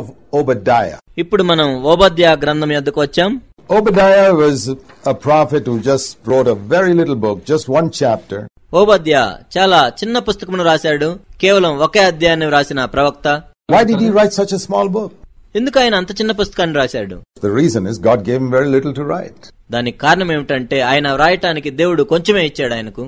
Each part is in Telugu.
of Obadiah. ఇప్పుడు మనం ఓబద్యా గ్రంథం యొద్దకు వచ్చాం Obadiah was a prophet who just wrote a very little book, just one chapter. ఓబద్యా చాలా చిన్న పుస్తకమును రాశాడు కేవలం ఒకే అధ్యాయాన్ని వ్రాసిన ప్రవక్త Why did he write such a small book? ఎందుకు ఆయన అంత చిన్న పుస్తకాన్ని రాశాడు The reason is God gave him very little to write. దానికి కారణం ఏమిటంటే ఆయన వ్రాయటానికి దేవుడు కొంచెమే ఇచ్చాడు ఆయనకు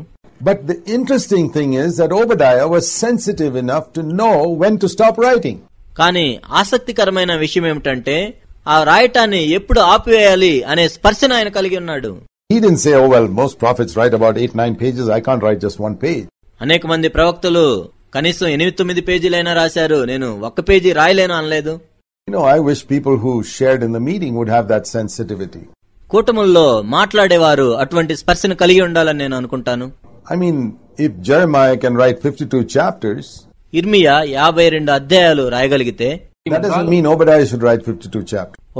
But the interesting thing is that Obadiah was sensitive enough to know when to stop writing. కానీ ఆసక్తికరమైన విషయం ఏమిటంటే ఆ రాయటాన్ని ఎప్పుడు ఆపివేయాలి అనే స్పర్శన ఆయన కలిగి ఉన్నాడు అనేక మంది ప్రవక్తలు కనీసం ఎనిమిది తొమ్మిది పేజీలైనా రాశారు నేను ఒక్క పేజీ రాయలేను అనలేదు కూటముల్లో మాట్లాడేవారు అటువంటి స్పర్శను కలిగి ఉండాలని నేను అనుకుంటాను I mean if Jeremiah can write fifty two chapters ఇర్మియా యాభై రెండు అధ్యాయాలు రాయగలిగితే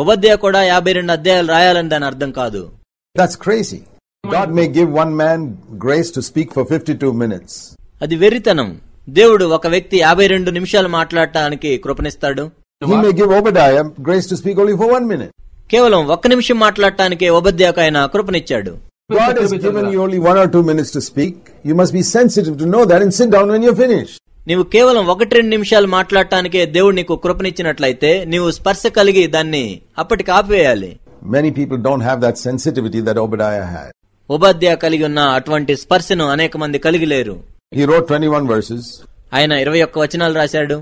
ఉపాధ్యాయ కూడా యాభై రెండు అధ్యాయాలు రాయాలని దాని అర్థం కాదు అది వెరితనం దేవుడు ఒక వ్యక్తి యాభై రెండు నిమిషాలు మాట్లాడటానికి కృపణిస్తాడు కేవలం ఒక నిమిషం మాట్లాడటానికి ఉపాధ్యాయకు ఆయన కృపనిచ్చాడు God has given you only one or two minutes to speak. You must be sensitive to know that and sit down when you're finished. నీవు కేవలం ఒకటి రెండు నిమిషాలు మాట్లాడటానికే దేవుడు నీకు కృపనిచ్చినట్లయితే నీవు స్పర్శ కలిగి దాన్ని అప్పటికి ఆపివేయాలి many people don't have that sensitivity that Obadiah had ఉపాధ్యాయ కలిగి ఉన్న అటువంటి స్పర్శను అనేక మంది కలిగి లేరు he wrote twenty one verses ఆయన ఇరవై ఒక్క వచనాలు రాశాడు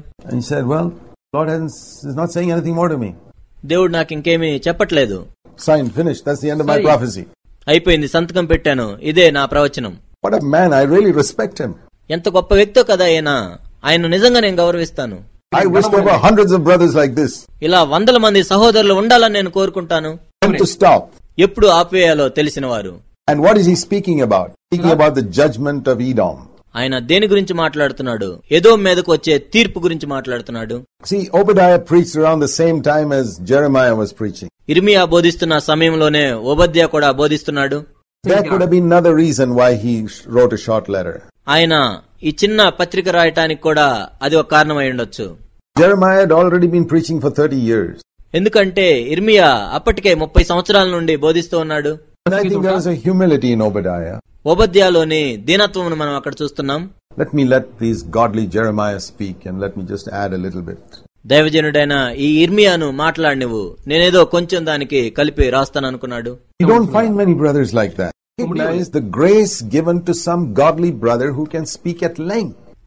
దేవుడు నాకు ఇంకేమి చెప్పట్లేదు sign finish that's the end of my prophecy అయిపోయింది సంతకం పెట్టాను ఇదే నా ప్రవచనం what a man I really respect him ఎంత గొప్ప వ్యక్తో కదా ఆయన ఆయన నిజంగా నేను గౌరవిస్తాను I wish there were hundreds of brothers like this. ఇలా వందల మంది సహోదరులు ఉండాలని నేను కోరుకుంటాను When to stop. ఎప్పుడు ఆపేయాలో తెలిసిన వారు And what is he speaking about? Speaking about the judgment of Edom. ఆయన దేని గురించి మాట్లాడుతున్నాడు ఏదో మీదకు వచ్చే తీర్పు గురించి మాట్లాడుతున్నాడు See, Obadiah preached around the same time as Jeremiah was preaching. ఇర్మియా బోధిస్తున్న సమయంలోనే ఓబద్యా కూడా బోధిస్తున్నాడు There could have been another reason why he sh- wrote a short letter. ఆయన ఈ చిన్న పత్రిక రాయటానికి కూడా అది ఒక కారణమై ఉండొచ్చు Jeremiah had already been preaching for 30 years. ఎందుకంటే ఇర్మియా అప్పటికే ముప్పై సంవత్సరాల నుండి బోధిస్తూ ఉన్నాడు And I think there is a humility in Obadiah. ఉపద్యాలోని దీనత్వం మనం అక్కడ చూస్తున్నాం Let me let these godly Jeremiah speak and let me just add a little bit. దైవజనుడైన ఈ ఇర్మియాను మాట్లాడినవు నేనేదో కొంచెం దానికి కలిపి రాస్తాను అనుకున్నాడు You don't find many brothers like that.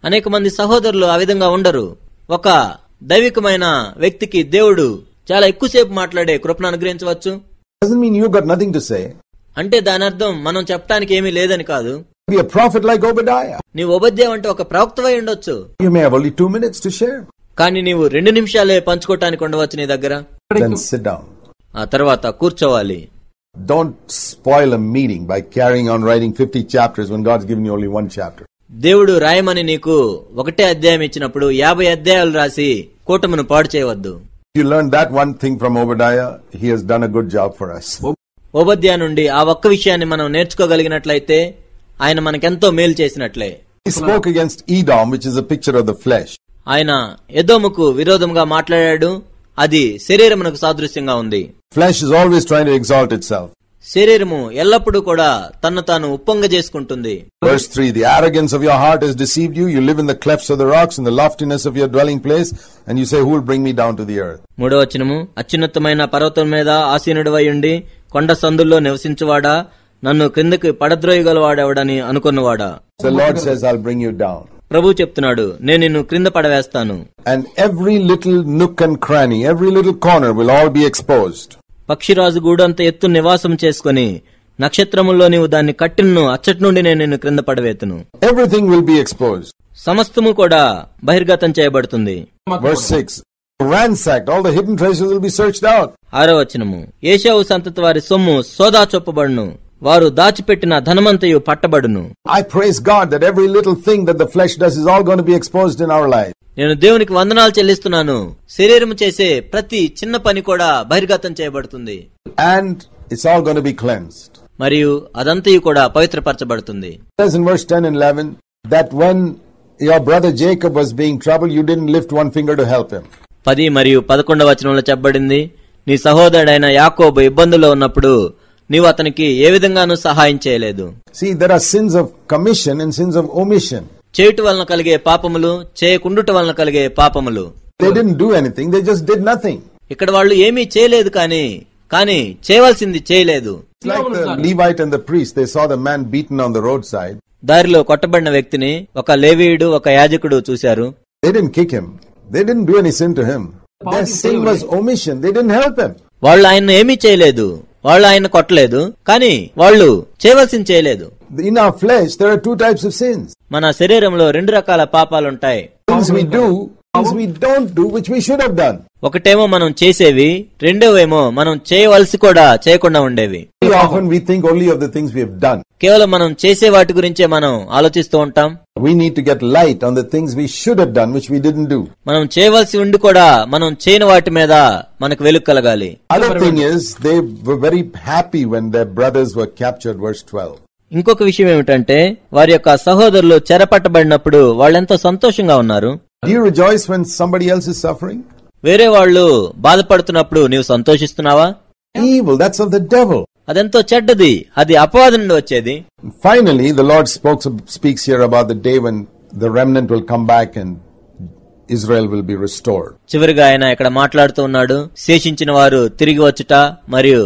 అనేక మంది సహోదరులు ఆ విధంగా ఉండరు ఒక దైవికమైన వ్యక్తికి దేవుడు చాలా ఎక్కువసేపు మాట్లాడే కృపను అనుగ్రహించవచ్చు అంటే దాని అర్థం మనం చెప్పడానికి ఏమీ లేదని కాదు అంటే ఒక ఉండొచ్చు కానీ నీవు రెండు నిమిషాలే పంచుకోవటానికి ఉండవచ్చు నీ దగ్గర ఆ తర్వాత కూర్చోవాలి don't spoil a meaning by carrying on writing fifty chapters one God's giving only one chapter దేవుడు రాయమని నీకు ఒకటే అధ్యాయం ఇచ్చినప్పుడు యాభై అధ్యాయాలు రాసి కూటమును పాడు చేయవద్దు you learn that one thing from Obadiah he has done a good job for us ఓబద్యా నుండి ఆ ఒక్క విషయాన్ని మనం నేర్చుకోగలిగినట్లయితే ఆయన మనకెంతో మేలు చేసినట్లే he spoke against Edom which is a picture of the flesh ఆయన ఎదోముకు విరోధంగా మాట్లాడాడు అది శరీరమునకు సాదృశ్యంగా ఉంది Flesh is always trying to exalt itself. శరీరము ఎల్లప్పుడూ కూడా తాను ఉప్పొంగ చేసుకుంటుంది Verse 3 The arrogance of your heart has deceived you. You live in the clefts of the rocks, in the loftiness of your dwelling place, and you say, Who will bring me down to the earth? మూడో వచనము అత్యున్నతమైన పర్వతం మీద ఆసీనుడివై ఉండి కొండ సందుల్లో నివసించువాడా నన్ను కిందకి పడద్రోయగలవాడెవడని అనుకున్నవాడా The Lord says, I'll bring you down. ప్రభు చెప్తున్నాడు నేను నిన్ను క్రింద పడవేస్తాను And every little nook and cranny, every little corner will all be exposed. పక్షిరాజు గూడంత ఎత్తు నివాసం చేసుకుని నక్షత్రముల్లో నీవు దాన్ని కట్టిన్ను అచ్చటి నుండి నేను నిన్ను క్రింద పడవేతును ఎవ్రీథింగ్ విల్ బి ఎక్స్పోజ్ సమస్తము కూడా బహిర్గతం చేయబడుతుంది ఆరో వచనము ఏషావు సంతతి వారి సొమ్ము సోదా చొప్పబడును వారు దాచిపెట్టిన ధనమంతయు పట్టబడును I praise God that every little thing that the flesh does is all gonna be exposed in our life నేను దేవునికి వందనాలు చెల్లిస్తున్నాను శరీరం చేసే ప్రతి చిన్న పని కూడా బహిర్గతం చేయబడుతుంది and it's all gonna be cleanse మరియు అదంతయు కూడా పవిత్రపరచబడుతుంది in verse 10 and 11 that when your brother Jacob was being troubled you didn't lift one మరియు పదకొండవ వచనంలో చెప్పబడింది నీ సహోదరుడైన యాకోబు ఇబ్బందుల్లో ఉన్నప్పుడు నీవు అతనికి ఏ విధంగానూ సహాయం చేయలేదు see there are sins of commission and sins of omission చేయుట వలన కలిగే పాపములు చేయకుండుట వలన కలిగే పాపములు ఇక్కడ వాళ్ళు ఏమీ చేయలేదు కానీ కానీ చేయవలసింది చేయలేదు దారిలో కొట్టబడిన వ్యక్తిని ఒక లేవీయుడు ఒక యాజకుడు చూశారు వాళ్ళు ఆయన ఏమీ చేయలేదు వాళ్ళు ఆయన కొట్టలేదు కానీ వాళ్ళు చేయవలసింది చేయలేదు in our flesh, there are two types of sins. మన శరీరంలో రెండు రకాల పాపాలు Things we do, things we don't do, which we should have done. ఒకటేమో మనం chesevi, రెండోవేమో మనం చేయవలసి కూడా చేయకుండా ఉండేవి Very often we think only of the things we have done. కేవలం మనం chese వాటి గురించే మనం ఆలోచిస్తూ ఉంటాం We need to get light on the things we should have done, which we didn't do. మనం చేయవలసి ఉండి కూడా మనం చేయని వాటి మీద మనకు వెలుగు Other thing is, they were very happy when their brothers were captured, verse 12. ఇంకొక విషయం ఏమిటంటే వారి యొక్క సహోదరులు చెరపట్టబడినప్పుడు ఎంతో సంతోషంగా ఉన్నారు వేరే వాళ్ళు బాధపడుతున్నప్పుడు నీవు సంతోషిస్తున్నావా evil. That's of the devil. అదెంతో చెడ్డది అది అపవాదం నుండి వచ్చేది finally the Lord spokes speaks here about the day when the remnant will come back and Israel will be restored చివరిగా ఆయన ఇక్కడ మాట్లాడుతూ ఉన్నాడు శేషించిన వారు తిరిగి వచ్చుట మరియు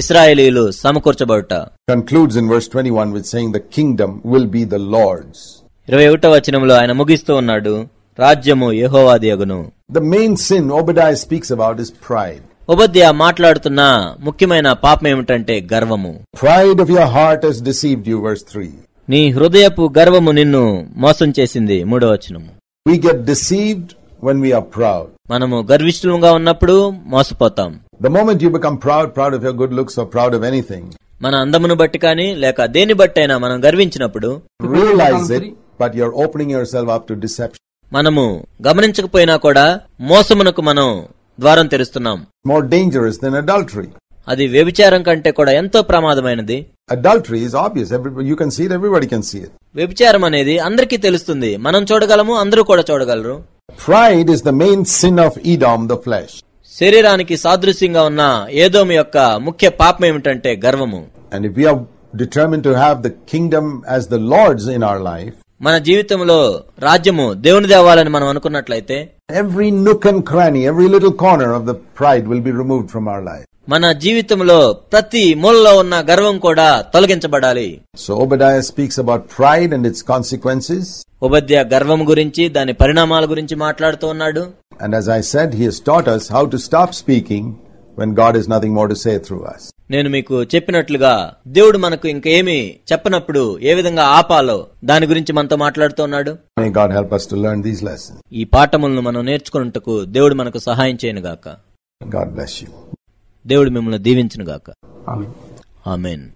ఇస్రాయేలీలు సమకూర్చబడుట concludes in verse one with saying the kingdom will be the Lord's ఇరవై 21వ వచనంలో ఆయన ముగిస్తూ ఉన్నాడు రాజ్యము యహోవాది యగును the main sin Obadiah speaks about is pride ఉపధ్య మాట్లాడుతున్న ముఖ్యమైన పాపం ఏమిటంటే గర్వము pride of your heart has deceived you verse three నీ హృదయపు గర్వము నిన్ను మోసం చేసింది మూడో వచనము we get deceived when we are proud మనము గర్విష్ఠులంగా ఉన్నప్పుడు మోసపోతాం the moment you become proud proud of your good looks or proud of anything మన అందమును బట్టి కానీ లేక దేని బట్టి అయినా మనం గర్వించినప్పుడు realize it but you are opening yourself up to deception మనము గమనించకపోయినా కూడా మోసమునకు మనం ద్వారం తెరుస్తున్నాం మోర్ డేంజరస్ దెన్ అడల్టరీ అది వ్యభిచారం కంటే కూడా ఎంతో ప్రమాదమైనది adultery is obvious you can see it everybody can see it వ్యభిచారం అనేది అందరికీ తెలుస్తుంది మనం చూడగలము అందరూ కూడా చూడగలరు pride is the main sin of Edom the flesh శరీరానికి సాదృశ్యంగా ఉన్న ఏదోము యొక్క ముఖ్య పాపం ఏమిటంటే గర్వము and we we're determined to have the kingdom as the Lord's in our life మన జీవితంలో రాజ్యము దేవుని దేవాలని మనం అనుకున్నట్లయితే every nook and cranny every little corner of the pride will be removed from our life మన జీవితంలో ప్రతి మూలలో ఉన్న గర్వం కూడా తొలగించబడాలి so Obadiah speaks about pride and it's consequences ఉపాధ్యాయ గర్వం గురించి దాని పరిణామాల గురించి మాట్లాడుతూ ఉన్నాడు And as I said, He has taught us how to stop speaking when God has nothing more to say through us. నేను మీకు చెప్పినట్లుగా దేవుడు మనకు ఏమి చెప్పనప్పుడు ఏ విధంగా ఆపాలో దాని గురించి మనతో మాట్లాడుతున్నాడు ఈ పాఠములను మనం నేర్చుకున్నట్టుకు దేవుడు మనకు సహాయం చేయను గాక దేవుడు మిమ్మల్ని దీవించను గాక ఆమెన్